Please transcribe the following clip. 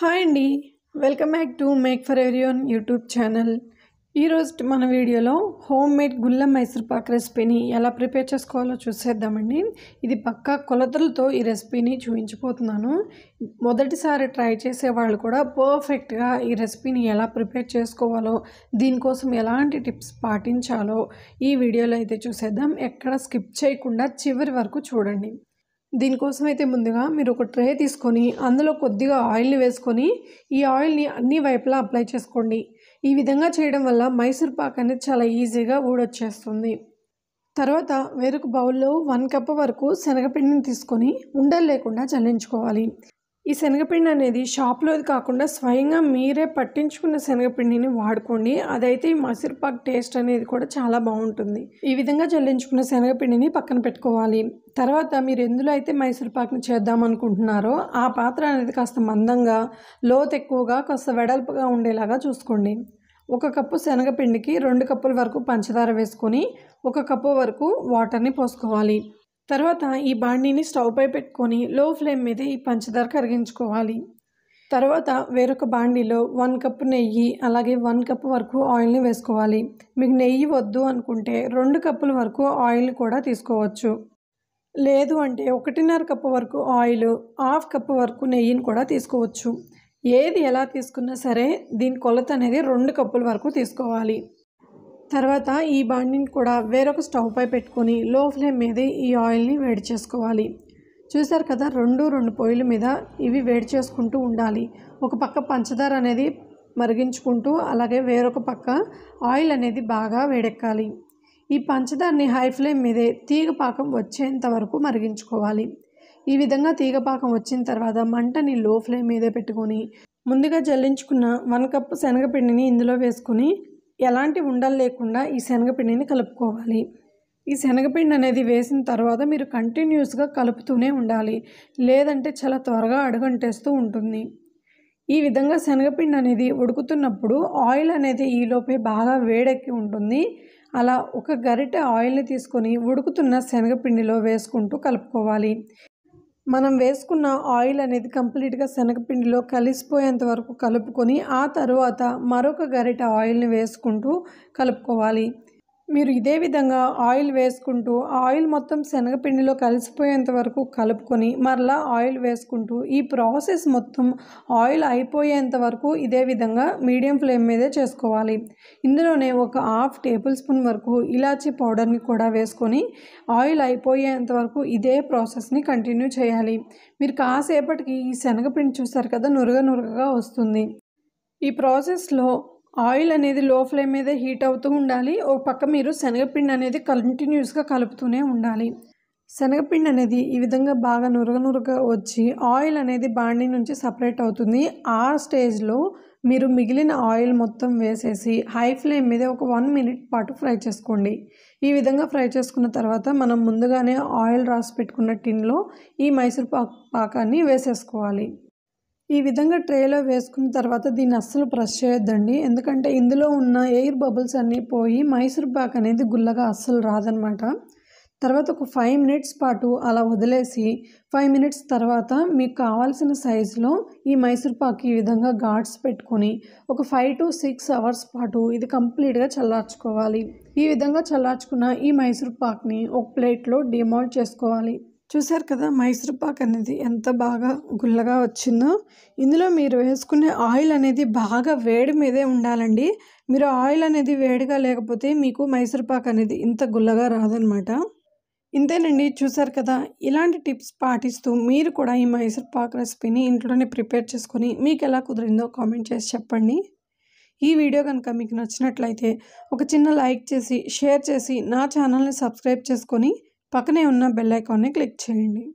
hi అండి welcome back to make for everyone YouTube channel ఈరోజు మన వీడియోలో హోమ్ మేడ్ గుల్ల మైసూర్పాక్ రెసిపీని ఎలా ప్రిపేర్ చేసుకోవాలో చూసేద్దామండి ఇది పక్కా కొలతలతో ఈ రెసిపీని చూపించిపోతున్నాను మొదటిసారి ట్రై చేసే వాళ్ళు కూడా పర్ఫెక్ట్గా ఈ రెసిపీని ఎలా ప్రిపేర్ చేసుకోవాలో దీనికోసం ఎలాంటి టిప్స్ పాటించాలో ఈ వీడియోలో అయితే చూసేద్దాం ఎక్కడ స్కిప్ చేయకుండా చివరి వరకు చూడండి దీనికోసం అయితే ముందుగా మీరు ఒక ట్రే తీసుకొని అందులో కొద్దిగా ఆయిల్ని వేసుకొని ఈ ఆయిల్ని అన్ని వైపులా అప్లై చేసుకోండి ఈ విధంగా చేయడం వల్ల మైసూర్ పాక్ అనేది చాలా ఈజీగా ఊడొచ్చేస్తుంది తర్వాత వేరొక బౌల్లో వన్ కప్ వరకు శనగపిండిని తీసుకొని ఉండలు లేకుండా చల్లించుకోవాలి ఈ శనగపిండి అనేది షాప్లోది కాకుండా స్వయంగా మీరే పట్టించుకున్న శనగపిండిని వాడుకోండి అదైతే ఈ మసిరిపాక్ టేస్ట్ అనేది కూడా చాలా బాగుంటుంది ఈ విధంగా జల్లించుకున్న శనగపిండిని పక్కన పెట్టుకోవాలి తర్వాత మీరు ఎందులో అయితే మైసూర్పాక్ని చేద్దాం అనుకుంటున్నారో ఆ పాత్ర అనేది కాస్త మందంగా లోత్ ఎక్కువగా కాస్త వెడల్పుగా ఉండేలాగా చూసుకోండి ఒక కప్పు శనగపిండికి రెండు కప్పుల వరకు పంచదార వేసుకొని ఒక కప్పు వరకు వాటర్ని పోసుకోవాలి తర్వాత ఈ బాండీని స్టవ్పై పెట్టుకొని లో ఫ్లేమ్ మీద ఈ పంచదార కరిగించుకోవాలి తర్వాత వేరొక బాండీలో వన్ కప్ నెయ్యి అలాగే వన్ కప్ వరకు ఆయిల్ని వేసుకోవాలి మీకు నెయ్యి వద్దు అనుకుంటే రెండు కప్పుల వరకు ఆయిల్ని కూడా తీసుకోవచ్చు లేదు అంటే ఒకటిన్నర కప్పు వరకు ఆయిల్ హాఫ్ కప్పు వరకు నెయ్యిని కూడా తీసుకోవచ్చు ఏది ఎలా తీసుకున్నా సరే దీని కొలత అనేది రెండు కప్పుల వరకు తీసుకోవాలి తర్వాత ఈ బాండిని కూడా వేరొక స్టవ్ పై పెట్టుకొని లో ఫ్లేమ్ మీద ఈ ఆయిల్ని వేడి చేసుకోవాలి చూసారు కదా రెండు రెండు పొయ్యిల మీద ఇవి వేడి చేసుకుంటూ ఉండాలి ఒక పక్క పంచదార అనేది మరిగించుకుంటూ అలాగే వేరొక పక్క ఆయిల్ అనేది బాగా వేడెక్కాలి ఈ పంచదారని హై ఫ్లేమ్ మీదే తీగపాకం వచ్చేంత వరకు మరిగించుకోవాలి ఈ విధంగా తీగపాకం వచ్చిన తర్వాత మంటని లో ఫ్లేమ్ మీదే పెట్టుకొని ముందుగా జల్లించుకున్న వన్ కప్ శనగపిండిని ఇందులో వేసుకొని ఎలాంటి ఉండలు లేకుండా ఈ శనగపిండిని కలుపుకోవాలి ఈ శనగపిండి అనేది వేసిన తర్వాత మీరు కంటిన్యూస్గా కలుపుతూనే ఉండాలి లేదంటే చాలా త్వరగా అడుగంటేస్తూ ఉంటుంది ఈ విధంగా శనగపిండి అనేది ఉడుకుతున్నప్పుడు ఆయిల్ అనేది ఈలోపే బాగా వేడెక్కి ఉంటుంది అలా ఒక గరిటె ఆయిల్ని తీసుకొని ఉడుకుతున్న శనగపిండిలో వేసుకుంటూ కలుపుకోవాలి మనం వేసుకున్న ఆయిల్ అనేది కంప్లీట్గా శనగపిండిలో కలిసిపోయేంత వరకు కలుపుకొని ఆ తర్వాత మరొక గరిట ఆయిల్ని వేసుకుంటూ కలుపుకోవాలి మీరు ఇదే విధంగా ఆయిల్ వేసుకుంటూ ఆయిల్ మొత్తం శనగపిండిలో కలిసిపోయేంత వరకు కలుపుకొని మరలా ఆయిల్ వేసుకుంటూ ఈ ప్రాసెస్ మొత్తం ఆయిల్ అయిపోయేంత వరకు ఇదే విధంగా మీడియం ఫ్లేమ్ మీదే చేసుకోవాలి ఇందులోనే ఒక హాఫ్ టేబుల్ స్పూన్ వరకు ఇలాచీ పౌడర్ని కూడా వేసుకొని ఆయిల్ అయిపోయేంత వరకు ఇదే ప్రాసెస్ని కంటిన్యూ చేయాలి మీరు కాసేపటికి ఈ శనగపిండి చూస్తారు కదా నురగ నురగగా వస్తుంది ఈ ప్రాసెస్లో ఆయిల్ అనేది లో ఫ్లేమ్ మీద హీట్ అవుతూ ఉండాలి ఒక పక్క మీరు శనగపిండి అనేది కంటిన్యూస్గా కలుపుతూనే ఉండాలి శనగపిండి అనేది ఈ విధంగా బాగా నురగ నురగ వచ్చి ఆయిల్ అనేది బాండి నుంచి సపరేట్ అవుతుంది ఆ స్టేజ్లో మీరు మిగిలిన ఆయిల్ మొత్తం వేసేసి హై ఫ్లేమ్ మీద ఒక వన్ మినిట్ పాటు ఫ్రై చేసుకోండి ఈ విధంగా ఫ్రై చేసుకున్న తర్వాత మనం ముందుగానే ఆయిల్ రాసి పెట్టుకున్న టిన్లో ఈ మైసూర్ పాకాన్ని వేసేసుకోవాలి ఈ విధంగా ట్రేలో వేసుకున్న తర్వాత దీన్ని అస్సలు ప్రెస్ చేయొద్దండి ఎందుకంటే ఇందులో ఉన్న ఎయిర్ బబుల్స్ అన్నీ పోయి మైసూర్ పాక్ అనేది గుల్లగా అస్సలు రాదనమాట తర్వాత ఒక ఫైవ్ మినిట్స్ పాటు అలా వదిలేసి ఫైవ్ మినిట్స్ తర్వాత మీకు కావాల్సిన సైజులో ఈ మైసూర్ పాక్ ఈ విధంగా ఘాట్స్ పెట్టుకొని ఒక ఫైవ్ టు సిక్స్ అవర్స్ పాటు ఇది కంప్లీట్గా చల్లార్చుకోవాలి ఈ విధంగా చల్లార్చుకున్న ఈ మైసూర్ పాక్ని ఒక ప్లేట్లో డిమాల్ట్ చేసుకోవాలి చూసారు కదా మైసూర్పాక్ అనేది ఎంత బాగా గుల్లగా వచ్చిందో ఇందులో మీరు వేసుకునే ఆయిల్ అనేది బాగా వేడి మీదే ఉండాలండి మీరు ఆయిల్ అనేది వేడిగా లేకపోతే మీకు మైసూర్పాక్ అనేది ఇంత గుల్లగా రాదనమాట ఇంతేనండి చూసారు కదా ఇలాంటి టిప్స్ పాటిస్తూ మీరు కూడా ఈ మైసూర్ పాక్ రెసిపీని ఇంట్లోనే ప్రిపేర్ చేసుకొని మీకు ఎలా కుదిరిందో కామెంట్ చేసి చెప్పండి ఈ వీడియో కనుక మీకు నచ్చినట్లయితే ఒక చిన్న లైక్ చేసి షేర్ చేసి నా ఛానల్ని సబ్స్క్రైబ్ చేసుకొని పక్కనే ఉన్న బెల్ ఐకాన్ని క్లిక్ చేయండి